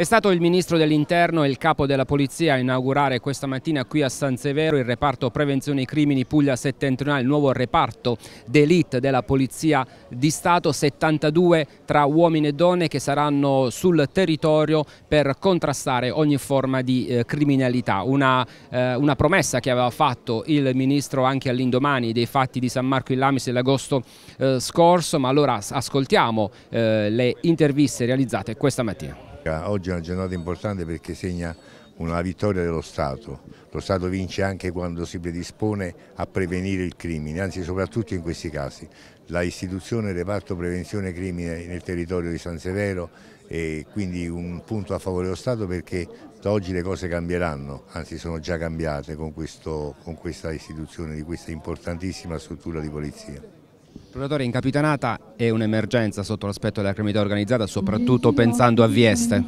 È stato il ministro dell'interno e il capo della polizia a inaugurare questa mattina qui a San Severo il reparto prevenzione crimini Puglia settentrionale, il nuovo reparto d'elite della polizia di Stato, 72 tra uomini e donne che saranno sul territorio per contrastare ogni forma di eh, criminalità. Una, eh, una, promessa che aveva fatto il ministro anche all'indomani dei fatti di San Marco in Lamis dell'agosto eh, scorso, ma allora ascoltiamo eh, le interviste realizzate questa mattina politica, oggi è una giornata importante perché segna una vittoria dello Stato. Lo Stato vince anche quando si predispone a prevenire il crimine, anzi soprattutto in questi casi. La istituzione reparto prevenzione crimine nel territorio di San Severo è quindi un punto a favore dello Stato perché da oggi le cose cambieranno, anzi sono già cambiate con, questo, con questa istituzione di questa importantissima struttura di polizia. Procuratore, in Capitanata è un'emergenza sotto l'aspetto della criminalità organizzata, soprattutto pensando a Vieste.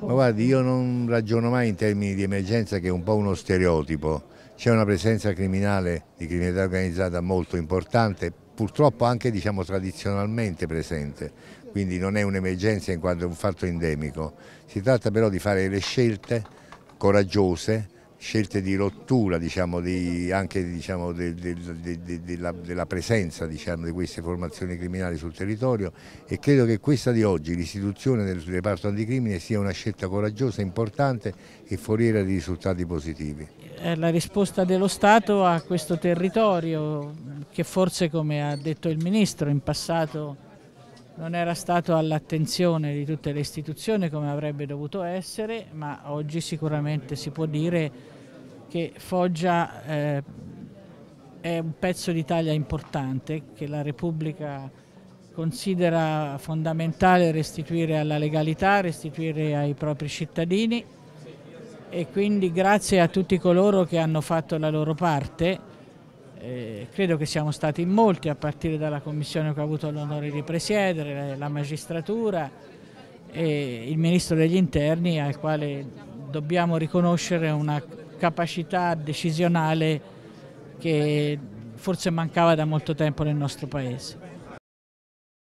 Ma guardi, io non ragiono mai in termini di emergenza che è un po' uno stereotipo. C'è una presenza criminale di criminalità organizzata molto importante, purtroppo anche diciamo, tradizionalmente presente, quindi non è un'emergenza in quanto è un fatto endemico. Si tratta però di fare le scelte coraggiose, scelte di rottura diciamo, di, anche diciamo, de, de, de, della, della, presenza diciamo, di queste formazioni criminali sul territorio e credo che questa di oggi, l'istituzione del reparto anticrimine, sia una scelta coraggiosa, importante e foriera di risultati positivi. Eh, la risposta dello Stato a questo territorio che forse come ha detto il Ministro in passato non era stato all'attenzione di tutte le istituzioni come avrebbe dovuto essere, ma oggi sicuramente si può dire che Foggia eh, è un pezzo d'Italia importante che la Repubblica considera fondamentale restituire alla legalità, restituire ai propri cittadini e quindi grazie a tutti coloro che hanno fatto la loro parte eh, credo che siamo stati in molti a partire dalla commissione che ho avuto l'onore di presiedere, la magistratura e il ministro degli interni al quale dobbiamo riconoscere una capacità decisionale che forse mancava da molto tempo nel nostro Paese.